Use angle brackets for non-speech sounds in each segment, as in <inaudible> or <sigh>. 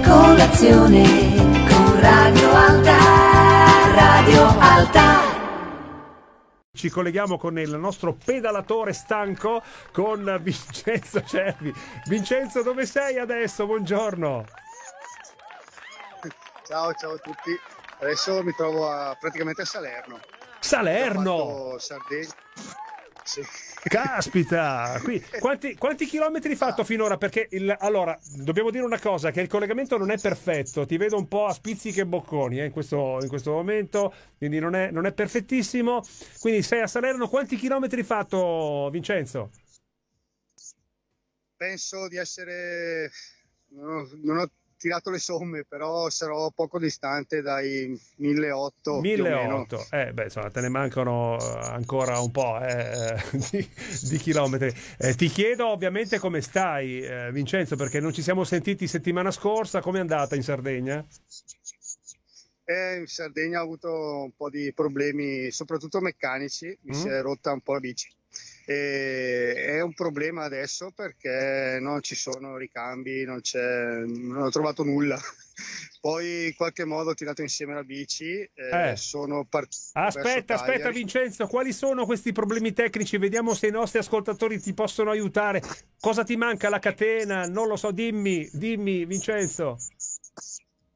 colazione con Radio Alta, Radio Alta. Ci colleghiamo con il nostro pedalatore stanco, con Vincenzo Cervi. Vincenzo, dove sei adesso? Buongiorno. Ciao, ciao a tutti. Adesso mi trovo a, praticamente a Salerno. Salerno! Sardegna. Sì. Caspita, qui, quanti, quanti, chilometri hai fatto ah. finora? Perché il, allora dobbiamo dire una cosa: che il collegamento non è perfetto. Ti vedo un po' a spizziche e bocconi eh, in, questo, in, questo, momento, quindi non è, non è, perfettissimo. Quindi sei a Salerno, quanti chilometri hai fatto, Vincenzo? Penso di essere. Non ho, non ho tirato le somme, però sarò poco distante dai 1800. 1800, eh, beh, insomma, te ne mancano eh, ancora un po' eh, eh <laughs> di, di, chilometri. Eh, ti chiedo ovviamente come stai, eh, Vincenzo, perché non ci siamo sentiti settimana scorsa, come è andata in Sardegna? in Sardegna ho avuto un po' di problemi, soprattutto meccanici, mi mm? si è rotta un po' la bici e è un problema adesso perché non ci sono ricambi, non, non ho trovato nulla. <laughs> Poi in qualche modo ho tirato insieme la bici. Eh, eh. Sono partito. Aspetta, aspetta, Vincenzo, quali sono questi problemi tecnici? Vediamo se i nostri ascoltatori ti possono aiutare. Cosa ti manca la catena? Non lo so, dimmi, dimmi, Vincenzo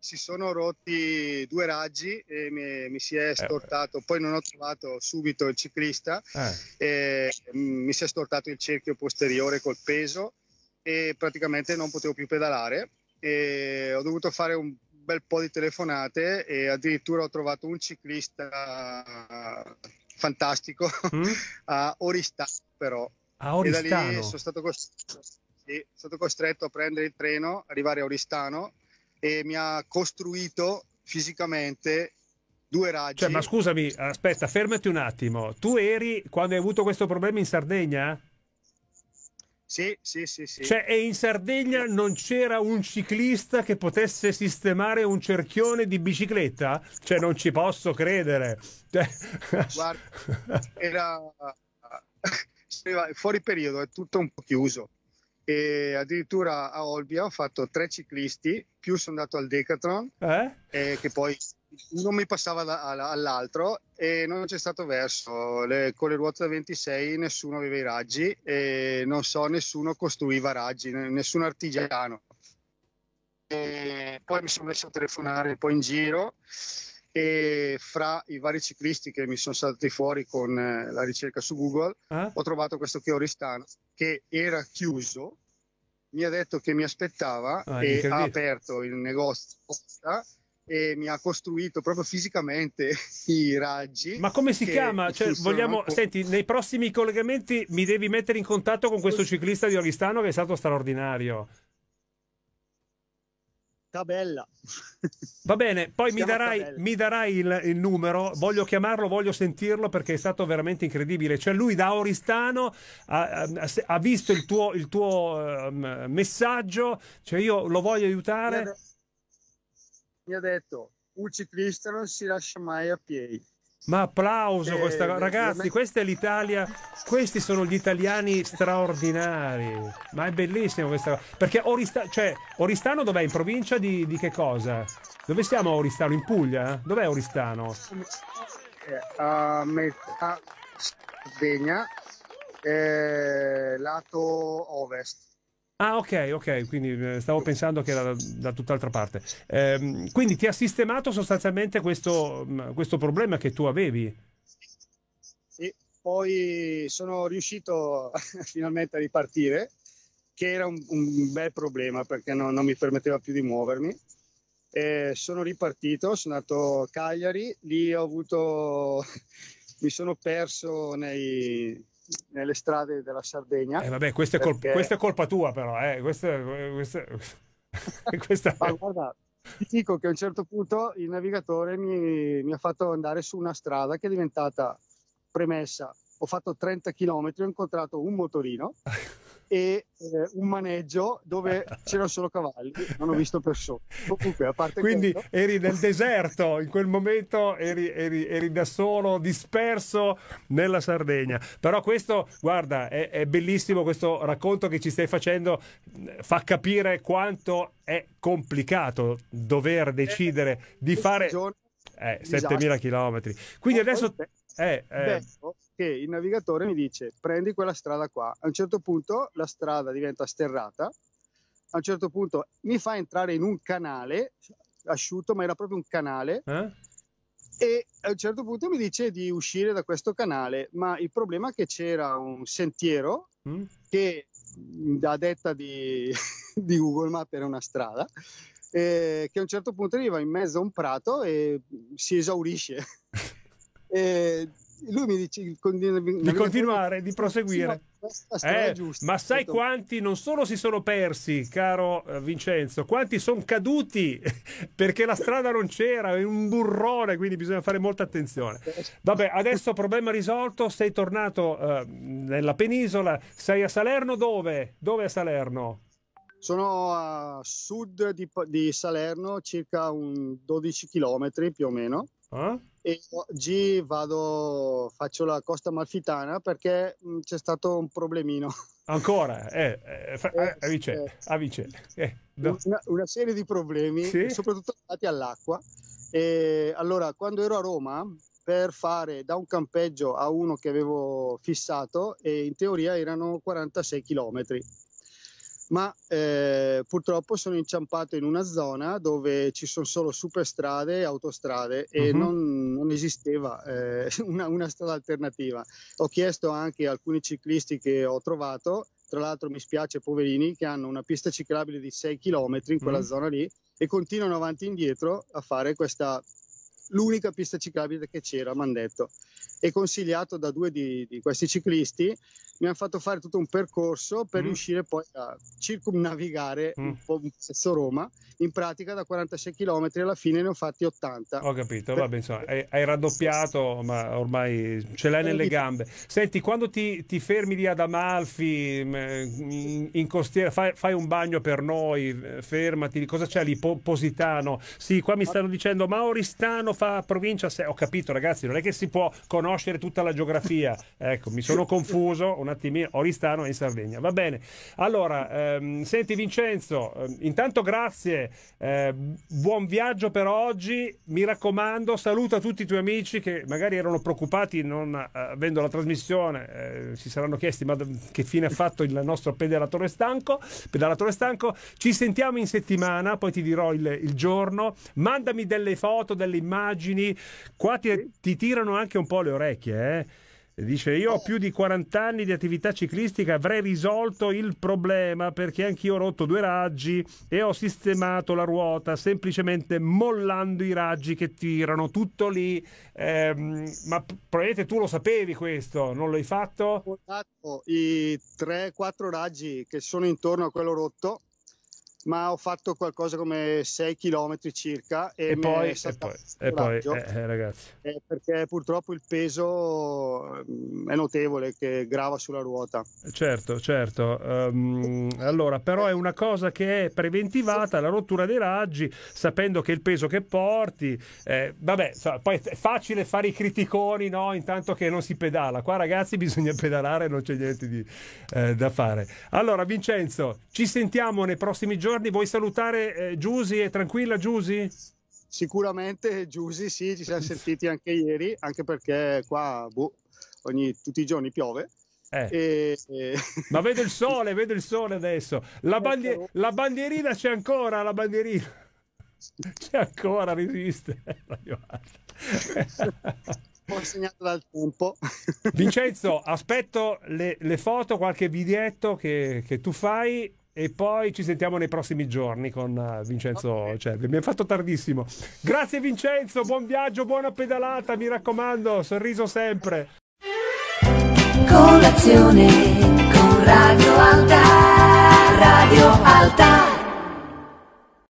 si sono rotti due raggi e mi, mi si è eh, stortato, eh. poi non ho trovato subito il ciclista, eh. Mm, mi si è stortato il cerchio posteriore col peso e praticamente non potevo più pedalare e ho dovuto fare un bel po' di telefonate e addirittura ho trovato un ciclista fantastico mm? <laughs> a Oristano però. A Oristano? E da lì sono stato costretto, sì, sono stato costretto a prendere il treno, arrivare a Oristano e mi ha costruito fisicamente due raggi. Cioè, ma scusami, aspetta, fermati un attimo. Tu eri quando hai avuto questo problema in Sardegna? Sì, sì, sì, sì. Cioè, e in Sardegna non c'era un ciclista che potesse sistemare un cerchione di bicicletta? Cioè, non ci posso credere. Cioè... Guarda, era <laughs> fuori periodo, è tutto un po' chiuso e addirittura a Olbia ho fatto tre ciclisti, più sono andato al Decathlon, eh? che poi uno mi passava da, alla, all'altro e non c'è stato verso. Le, con le ruote da 26 nessuno aveva i raggi e non so, nessuno costruiva raggi, nessun artigiano. E poi mi sono messo a telefonare un po' in giro e fra i vari ciclisti che mi sono saltati fuori con eh, la ricerca su Google eh? ho trovato questo Chioristano che era chiuso, mi ha detto che mi aspettava ah, e ha aperto il negozio e mi ha costruito proprio fisicamente <laughs> i raggi. Ma come si chiama? Cioè, vogliamo... Senti, nei prossimi collegamenti mi devi mettere in contatto con questo ciclista di Oristano che è stato straordinario tabella. Va bene, poi Siamo mi darai, mi darai il, il, numero, voglio chiamarlo, voglio sentirlo perché è stato veramente incredibile. Cioè lui da Oristano ha, ha visto il tuo, il tuo ehm, messaggio, cioè io lo voglio aiutare. Mi ha, detto, un ciclista non si lascia mai a piedi. Ma applauso, eh, questa... eh, ragazzi, me... questa è l'Italia, questi sono gli italiani straordinari. Ma è bellissimo questa cosa. Perché Orista... cioè, Oristano dov'è? In provincia di... di, che cosa? Dove siamo a Oristano? In Puglia? Dov'è Oristano? Eh, a metà Sardegna, eh, lato ovest. Ah, ok, ok, quindi eh, stavo pensando che era da, da tutt'altra parte. Eh, quindi ti ha sistemato sostanzialmente questo, mm, questo problema che tu avevi. Sì, poi sono riuscito <laughs> finalmente a ripartire, che era un, un bel problema perché no, non mi permetteva più di muovermi. Eh, sono ripartito, sono andato a Cagliari, lì ho avuto, <laughs> mi sono perso nei, nelle strade della Sardegna. Eh vabbè, questa, perché... è colpa, questa, è colpa tua però, eh. questa, questa... <laughs> questa... Ma guarda, ti dico che a un certo punto il navigatore mi, mi ha fatto andare su una strada che è diventata premessa. Ho fatto 30 km, ho incontrato un motorino <laughs> e eh, un maneggio dove <laughs> c'erano solo cavalli, non ho visto persone. Comunque, a parte Quindi questo... eri nel deserto, in quel momento eri, eri, eri, da solo, disperso nella Sardegna. Però questo, guarda, è, è bellissimo questo racconto che ci stai facendo, fa capire quanto è complicato dover eh, decidere di fare... Eh, 7000 km. Quindi ah, adesso... È, eh, eh che il navigatore mi dice prendi quella strada qua. A un certo punto la strada diventa sterrata, a un certo punto mi fa entrare in un canale asciutto, ma era proprio un canale. Eh? E a un certo punto mi dice di uscire da questo canale, ma il problema è che c'era un sentiero mm? che da detta di, <laughs> di, Google Maps era una strada, eh, che a un certo punto arriva in mezzo a un prato e si esaurisce. <laughs> e lui mi dice di continuare, di proseguire. Eh, ma sai quanti non solo si sono persi, caro eh, Vincenzo, quanti sono caduti <laughs> perché la strada non c'era, è un burrone, quindi bisogna fare molta attenzione. Vabbè, adesso problema risolto, sei tornato eh, nella penisola, sei a Salerno dove? Dove a Salerno? Sono a sud di, di Salerno, circa 12 km più o meno. Eh? E oggi vado, faccio la costa malfitana perché c'è stato un problemino. Ancora? Eh, eh, <laughs> eh, a vice, a No. Una, una, serie di problemi, sì? soprattutto legati all'acqua. E allora, quando ero a Roma, per fare da un campeggio a uno che avevo fissato, e in teoria erano 46 chilometri ma eh, purtroppo sono inciampato in una zona dove ci sono solo superstrade e autostrade e uh-huh. non, non, esisteva eh, <laughs> una, una strada alternativa. Ho chiesto anche a alcuni ciclisti che ho trovato, tra l'altro mi spiace poverini, che hanno una pista ciclabile di 6 km in quella uh-huh. zona lì e continuano avanti e indietro a fare questa l'unica pista ciclabile che c'era, mi hanno detto. E consigliato da due di, di questi ciclisti, mi hanno fatto fare tutto un percorso per mm. riuscire poi a circumnavigare mm. un po' verso Roma. In pratica da 46 km alla fine ne ho fatti 80. Ho capito, va bene, insomma, hai, hai, raddoppiato, ma ormai ce l'hai nelle gambe. Senti, quando ti, ti fermi lì ad Amalfi, mm, in, in costiera, fai, fai, un bagno per noi, eh, fermati, cosa c'è lì? Positano, sì, qua mi stanno dicendo Mauristano, fa provincia 6. Ho capito, ragazzi, non è che si può conoscere tutta la geografia. <laughs> ecco, mi sono confuso un attimino. Oristano è in Sardegna. Va bene. Allora, ehm, senti Vincenzo, ehm, intanto grazie. Eh, buon viaggio per oggi. Mi raccomando, saluta tutti i tuoi amici che magari erano preoccupati non eh, avendo la trasmissione. Eh, si saranno chiesti ma che fine ha fatto il nostro pedalatore stanco. Pedalatore stanco. Ci sentiamo in settimana, poi ti dirò il, il giorno. Mandami delle foto, delle immagini stupidaggini. Qua ti, ti tirano anche un po' le orecchie, eh? Dice: Io ho eh. più di 40 anni di attività ciclistica, avrei risolto il problema perché anch'io ho rotto due raggi e ho sistemato la ruota semplicemente mollando i raggi che tirano tutto lì. Eh, ma probabilmente tu lo sapevi questo, non l'hai fatto? Ho dato i 3-4 raggi che sono intorno a quello rotto ma ho fatto qualcosa come 6 km circa e, e poi, e poi, e eh, poi eh, ragazzi. Eh, perché purtroppo il peso mm, è notevole che grava sulla ruota certo certo um, allora però è una cosa che è preventivata la rottura dei raggi sapendo che il peso che porti eh, vabbè poi è facile fare i criticoni no? intanto che non si pedala qua ragazzi <laughs> bisogna pedalare non c'è niente di, eh, da fare allora Vincenzo ci sentiamo nei prossimi giorni Giordi, vuoi salutare eh, Giusi? È tranquilla Giusi? Sicuramente Giusi, sì, ci siamo <laughs> sentiti anche ieri, anche perché qua boh, ogni, tutti i giorni piove. Eh. E, e... Ma vedo il <laughs> sole, vedo il sole adesso. La, ecco. bandier- la bandierina c'è ancora, la bandierina. <laughs> C'è ancora, resiste. po' segnato dal tempo. Vincenzo, aspetto le, le foto, qualche biglietto che, che, tu fai e poi ci sentiamo nei prossimi giorni con eh, Vincenzo Cervi. Mi è fatto tardissimo. Grazie Vincenzo, buon viaggio, buona pedalata, mi raccomando, sorriso sempre. Colazione con Radio Alta, Radio Alta.